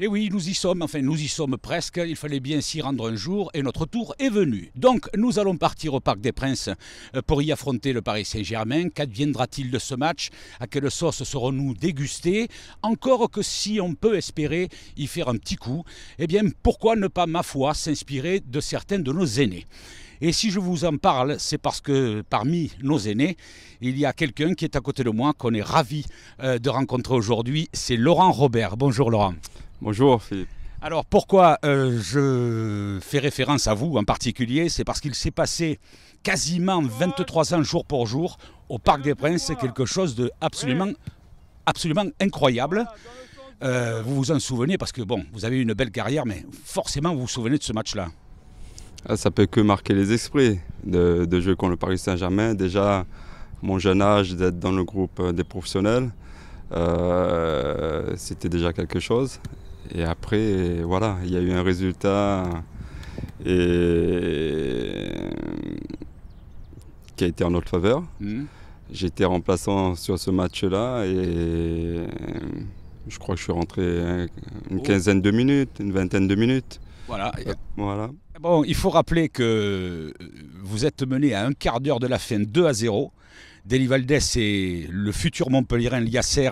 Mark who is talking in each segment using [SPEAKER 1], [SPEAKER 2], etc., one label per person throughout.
[SPEAKER 1] Et eh oui, nous y sommes, enfin nous y sommes presque, il fallait bien s'y rendre un jour et notre tour est venu. Donc nous allons partir au Parc des Princes euh, pour y affronter le Paris Saint-Germain. Qu'adviendra-t-il de ce match À quelle sauce serons-nous dégustés Encore que si on peut espérer y faire un petit coup, eh bien pourquoi ne pas, ma foi, s'inspirer de certains de nos aînés et si je vous en parle, c'est parce que parmi nos aînés, il y a quelqu'un qui est à côté de moi, qu'on est ravi euh, de rencontrer aujourd'hui. C'est Laurent Robert. Bonjour Laurent. Bonjour Philippe. Alors pourquoi euh, je fais référence à vous en particulier C'est parce qu'il s'est passé quasiment 23 ans jour pour jour au Parc des Princes, C'est quelque chose de absolument, absolument incroyable. Euh, vous vous en souvenez parce que bon, vous avez une belle carrière, mais forcément vous vous souvenez de ce match-là. Ah, ça
[SPEAKER 2] peut que marquer les esprits de, jouer contre le Paris Saint-Germain. Déjà, mon jeune âge d'être dans le groupe euh, des professionnels, c'était déjà quelque chose. Et après, voilà, il y a eu un résultat euh, qui a été en notre faveur. Hmm. J'étais remplaçant sur ce match-là et euh, je crois que je suis rentré euh, une oh. quinzaine de minutes, une vingtaine de minutes.
[SPEAKER 1] Voilà. voilà. Bon, il faut rappeler que vous êtes mené à un quart d'heure de la fin 2 à 0. Valdès et le futur Montpellierin Liasser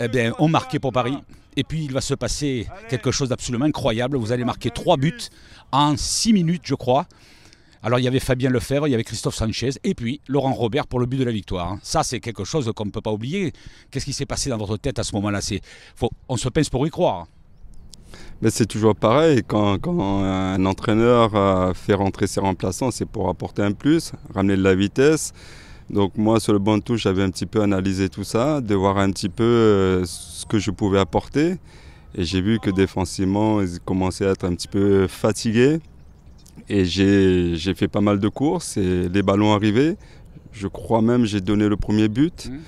[SPEAKER 1] eh bien, ont marqué pour Paris. Et puis il va se passer quelque chose d'absolument incroyable. Vous allez marquer trois buts en six minutes, je crois. Alors il y avait Fabien Lefebvre, il y avait Christophe Sanchez et puis Laurent Robert pour le but de la victoire. Ça c'est quelque chose qu'on ne peut pas oublier. Qu'est-ce qui s'est passé dans votre tête à ce moment-là On se pince pour y croire.
[SPEAKER 2] Mais c'est toujours pareil, quand, quand, un entraîneur euh, fait rentrer ses remplaçants, c'est pour apporter un plus, ramener de la vitesse. Donc moi sur le banc de touche, j'avais un petit peu analysé tout ça, de voir un petit peu euh, ce que je pouvais apporter. Et j'ai vu que défensivement, ils commençaient à être un petit peu fatigués. Et j'ai fait pas mal de courses et les ballons arrivaient. Je crois même j'ai donné le premier but. Mmh.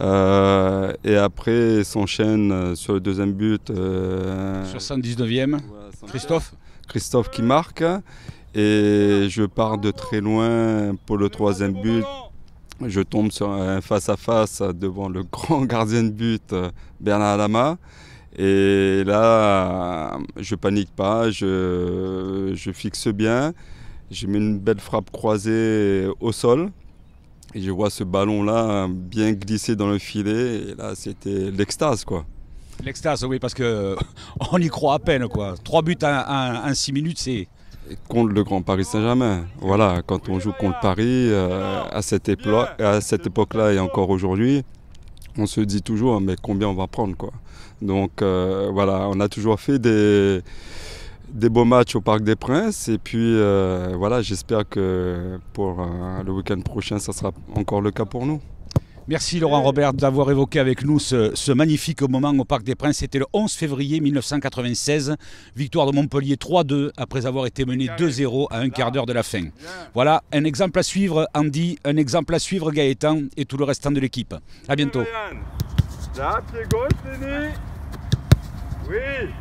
[SPEAKER 2] Euh, et après, s'enchaîne euh, sur le deuxième but. 79e, Christophe. Christophe qui marque. Et je pars de très loin pour le troisième but je tombe sur un face à face devant le grand gardien de but euh, Bernard Lama. Et là, je panique pas, je, fixe bien, J'ai mets une belle frappe croisée au sol. Et je vois ce ballon-là hein, bien glissé dans le filet. Et là, c'était l'extase, quoi.
[SPEAKER 1] L'extase, oui, parce que on y croit à peine, quoi. Trois buts en six minutes, c'est
[SPEAKER 2] contre le Grand Paris Saint-Germain. Voilà, quand on joue contre Paris, euh, à cette époque-là et encore aujourd'hui, on se dit toujours, mais combien on va prendre quoi. Donc euh, voilà, on a toujours fait des, des beaux matchs au Parc des Princes. Et puis euh, voilà, j'espère que pour le week-end prochain, ça sera encore le cas pour nous.
[SPEAKER 1] Merci Laurent Robert d'avoir évoqué avec nous ce, magnifique moment au Parc des Princes. C'était le 11 février 1996, victoire de Montpellier 3-2 après avoir été mené 2-0 à un quart d'heure de la fin. Voilà, un exemple à suivre Andy, un exemple à suivre Gaëtan et tout le restant de l'équipe. À bientôt.
[SPEAKER 2] Oui.